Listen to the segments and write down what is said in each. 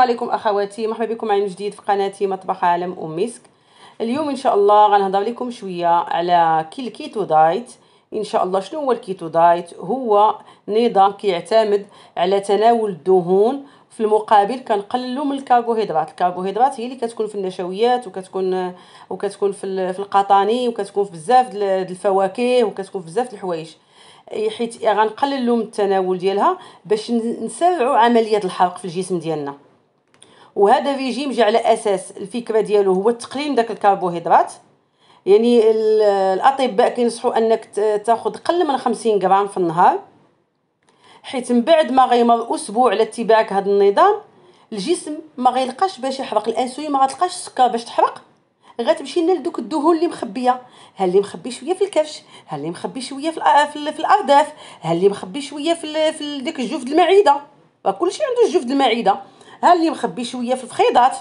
عليكم اخواتي مرحبا بكم معي من جديد في قناتي مطبخ عالم ام مسك اليوم ان شاء الله غنهضر لكم شويه على كل كيتو دايت ان شاء الله شنو هو الكيتو دايت هو نظام كيعتمد على تناول الدهون في المقابل كنقللوا من الكربوهيدرات الكربوهيدرات هي اللي كتكون في النشويات وكتكون وكتكون في القطاني وكتكون في بزاف الفواكه وكتكون في بزاف الحوايج حيت غنقللوا من التناول ديالها باش نسرعوا عمليه الحرق في الجسم ديالنا وهذا ريجيم جا على اساس الفكره ديالو هو تقليل داك الكربوهيدرات يعني الاطباء كينصحوا انك تاخذ قل من 50 غرام في النهار حيت من بعد ما غيمر اسبوع على اتباعك هذا النظام الجسم ما غيلقاش باش يحرق الانسولين ما غتلقاش السكر باش تحرق غتمشي لنا لدوك الدهون اللي مخبيه ها اللي مخبي شويه في الكرش ها اللي مخبي شويه في في, الارداف ها اللي مخبي شويه في في ديك الجفد المعده كلشي عنده الجفد المعده ها اللي مخبي شويه في الفخيضات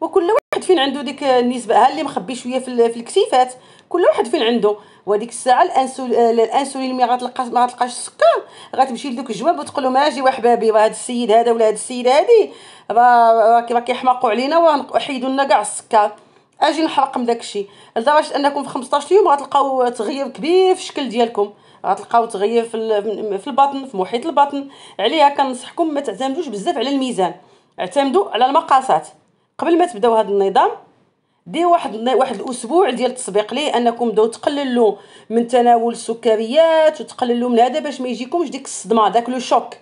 وكل واحد فين عنده ديك النسبه ها اللي مخبي شويه في, في الكتيفات كل واحد فين عنده وهذيك الساعه الانسولين الانسولين ملي غتلقى ما غتلقاش السكر غتمشي لدوك الجواب وتقول لهم اجي واحبابي راه هذا السيد هذا ولا هاد السيد هادي راه راه كيحماقوا علينا وحيدوا لنا كاع السكر اجي نحرق من داك الشيء لدرجه انكم في 15 يوم غتلقاو تغيير كبير في الشكل ديالكم غتلقاو تغيير في في البطن في محيط البطن عليها كنصحكم ما تعتمدوش بزاف على الميزان اعتمدوا على المقاسات قبل ما تبداو هذا النظام دي واحد واحد الاسبوع ديال التصبيق ليه انكم بداو تقللوا من تناول السكريات وتقللوا من هذا باش ما يجيكمش ديك الصدمه داك لو شوك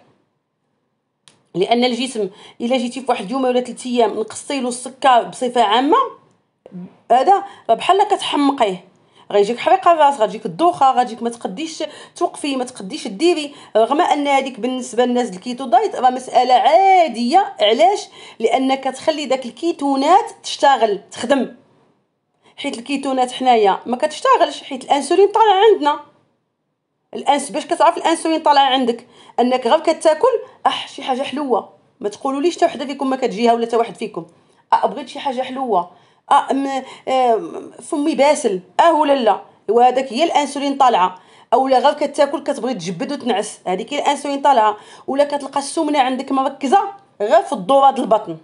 لان الجسم الا جيتي في واحد يوم ولا 3 ايام نقصتي له السكر بصفه عامه هذا بحال كتحمقيه غيجيك حريق الراس غتجيك الدوخه غتجيك ما تقديش توقفي ما تقديش ديري رغم ان هذيك بالنسبه للناس الكيتو دايت راه مساله عاديه علاش لان كتخلي داك الكيتونات تشتغل تخدم حيت الكيتونات حنايا ما كتشتغلش حيت الانسولين طالع عندنا الانس باش كتعرف الانسولين طالع عندك انك غير كتاكل اح شي حاجه حلوه ما تقولوليش حتى وحده فيكم ما كتجيها ولا حتى واحد فيكم بغيت شي حاجه حلوه آه، فمي باسل اه ولا لا وهذاك هي الانسولين طالعه اولا غير كتاكل كتبغي تجبد وتنعس هذيك هي الانسولين طالعه ولا كتلقى السمنه عندك مركزه غير في الدوره ديال البطن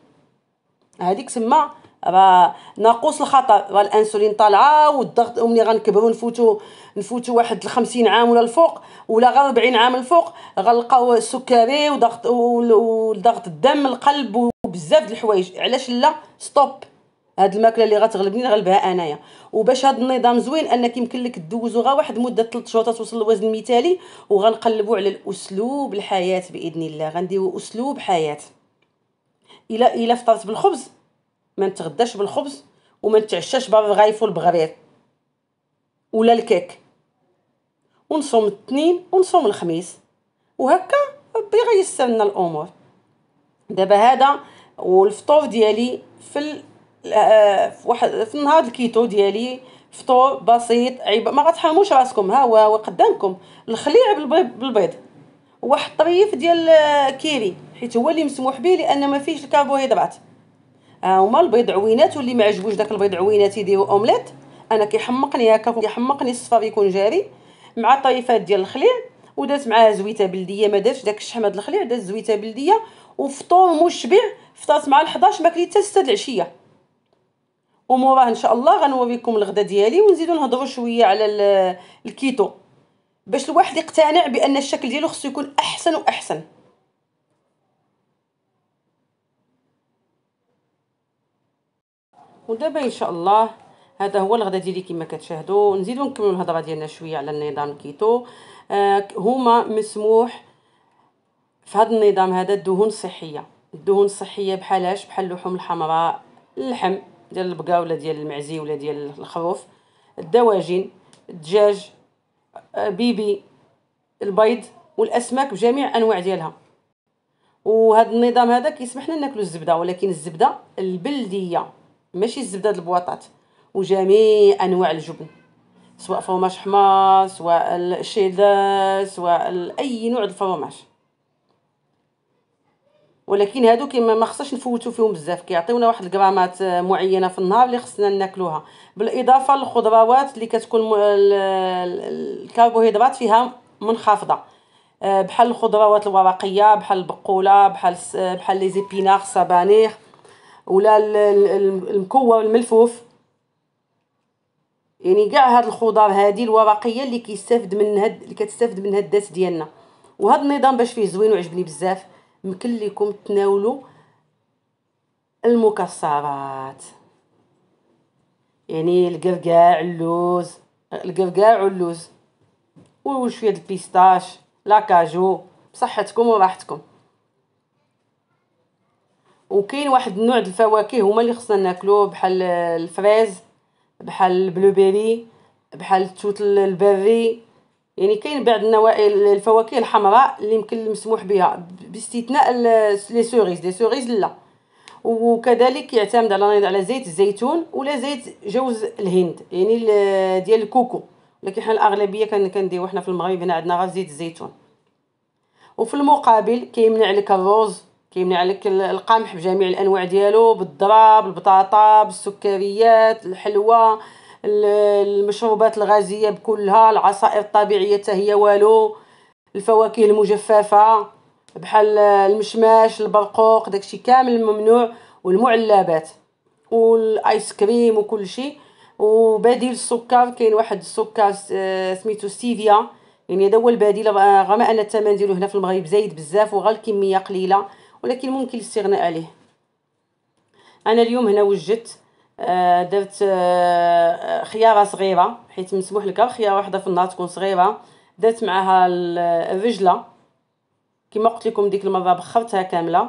هذيك تما راه ناقوس الخطر الانسولين طالعه والضغط ومني غنكبروا نفوتوا نفوتوا واحد 50 عام ولا الفوق ولا غير 40 عام الفوق غنلقاو السكري وضغط وضغط الدم القلب وبزاف د الحوايج علاش لا ستوب هاد الماكله اللي غتغلبني نغلبها انايا وباش هاد النظام زوين انك يمكن لك دوزو غا واحد مده 3 شهور توصل للوزن المثالي وغنقلبوا على الاسلوب الحياه باذن الله غنديروا اسلوب حياه الا الا فطرت بالخبز ما نتغداش بالخبز وما نتعشاش بابا غايفو البغرير ولا الكيك ونصوم الاثنين ونصوم الخميس وهكا ربي غيسر لنا الامور دابا هذا والفطور ديالي في في واحد في النهار الكيتو ديالي فطور بسيط عيب ما غتحرموش راسكم ها هو قدامكم الخليع بالبيض واحد الطريف ديال كيري حيت هو اللي مسموح به لان ما فيهش الكربوهيدرات ها هما البيض عوينات واللي ما عجبوش داك البيض عوينات يديروا اومليت انا كيحمقني هكا كيحمقني الصفار يكون جاري مع طريفات ديال الخليع ودات معاها زويته بلديه ما دارش داك هذا الخليع دات زويته بلديه وفطور مشبع فطرت مع 11 ما كليت حتى العشيه وموراه ان شاء الله غنوريكم الغدا ديالي ونزيدو نهضروا شويه على الكيتو باش الواحد يقتنع بان الشكل ديالو خصو يكون احسن واحسن ودابا ان شاء الله هذا هو الغدا ديالي كما كتشاهدوا نزيدو نكملوا الهضره ديالنا شويه على النظام الكيتو آه هما مسموح في هذا النظام هذا الدهون الصحيه الدهون الصحيه بحالاش بحال اللحوم الحمراء اللحم ديال البقا ولا ديال المعزي ولا ديال الخروف الدواجن الدجاج آه، بيبي البيض والاسماك بجميع انواع ديالها وهذا النظام هذا كيسمح لنا ناكلو الزبده ولكن الزبده البلديه ماشي الزبده ديال البواطات وجميع انواع الجبن سواء فرماش حمار سواء الشيدر سواء اي نوع ديال الفروماج ولكن هادو كيما ما خصناش نفوتو فيهم بزاف كيعطيونا واحد الكرامات معينه في النهار اللي خصنا ناكلوها بالاضافه للخضروات اللي كتكون الكربوهيدرات فيها منخفضه آه، بحال الخضروات الورقيه بحال البقوله بحال آه، بحال لي زيبينار صبانيغ ولا المكور الملفوف يعني كاع هاد الخضر هادي الورقيه اللي كيستافد منها اللي كتستافد منها الدات ديالنا وهاد النظام باش فيه زوين وعجبني بزاف يمكن لكم تناولوا المكسرات يعني القرقاع اللوز القرقاع واللوز وشويه د البيستاش لاكاجو بصحتكم وراحتكم وكاين واحد النوع د الفواكه هما اللي خصنا ناكلوه بحال الفريز بحال البلوبيري بحال التوت البري يعني كاين بعض النوائل الفواكه الحمراء اللي يمكن المسموح بها باستثناء لي سوريز لي سوريز لا وكذلك يعتمد على على زيت الزيتون ولا زيت جوز الهند يعني ديال الكوكو ولكن حنا الاغلبيه كنديرو حنا في المغرب هنا عندنا غير زيت الزيتون وفي المقابل كيمنع لك الرز كيمنع لك القمح بجميع الانواع ديالو بالضراب البطاطا بالسكريات الحلوى المشروبات الغازيه بكلها العصائر الطبيعيه حتى هي والو الفواكه المجففه بحال المشماش البرقوق داكشي كامل ممنوع والمعلبات والايس كريم وكل شيء وبديل السكر كاين واحد السكر سميتو ستيفيا يعني هذا هو البديل رغم ان الثمن ديالو هنا في المغرب زايد بزاف وغا الكميه قليله ولكن ممكن الاستغناء عليه انا اليوم هنا وجدت آه، درت آه، آه، خياره صغيره حيت مسموح لك خياره واحده في النهار تكون صغيره درت معاها الرجله كما قلت لكم ديك المره بخرتها كامله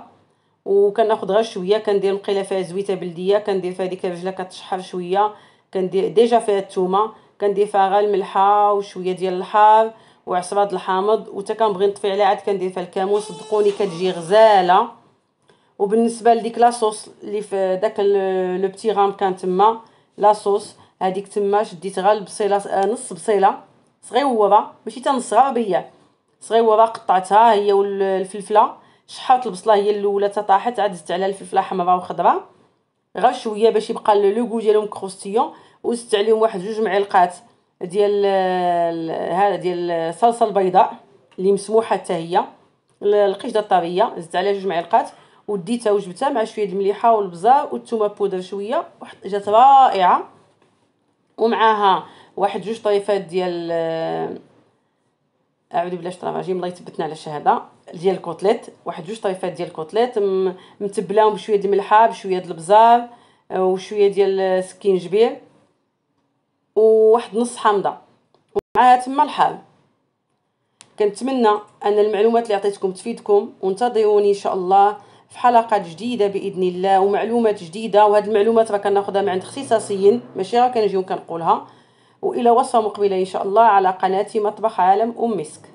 وكناخذ غير شويه كندير مقيله فيها زويته بلديه كندير فيها ديك الرجله كتشحر شويه كندير ديجا فيها الثومه كندير فيها غير الملحه وشويه ديال الحار وعصره الحامض وتا كنبغي نطفي عليها عاد كندير فيها الكامون صدقوني كتجي غزاله وبالنسبه لديك لاصوص اللي في داك لو بتي غام كان تما لاصوص هذيك تما شديت غير البصيله آه، نص بصيله صغيوره ماشي حتى نص غربيه صغيوره قطعتها هي والفلفله شحات البصله هي الاولى تطاحت عدت على الفلفله حمراء وخضراء غير شويه باش يبقى لو ديالهم كروستيون وزدت عليهم واحد جوج معلقات ديال هذا ديال الصلصه البيضاء اللي مسموحه حتى هي القشده الطريه زدت عليها جوج معلقات وديتها وجبتها مع شويه المليحه والبزار والثومه بودر شويه جات رائعه ومعها واحد جوج طريفات ديال آه، اعوذ بالله الشيطان الله يثبتنا على الشهاده ديال الكوتليت واحد جوج طريفات ديال الكوتليت متبلاهم بشويه د الملحه بشويه د البزار آه، وشويه ديال سكينجبير وواحد نص حامضه ومعها تما الحال كنتمنى ان المعلومات اللي عطيتكم تفيدكم وانتظروني ان شاء الله في حلقه جديده باذن الله ومعلومات جديده وهذه المعلومات راه كناخذها من عند اختصاصيين ماشي راه كنجيو كنقولها والى وصفه مقبله ان شاء الله على قناتي مطبخ عالم ام مسك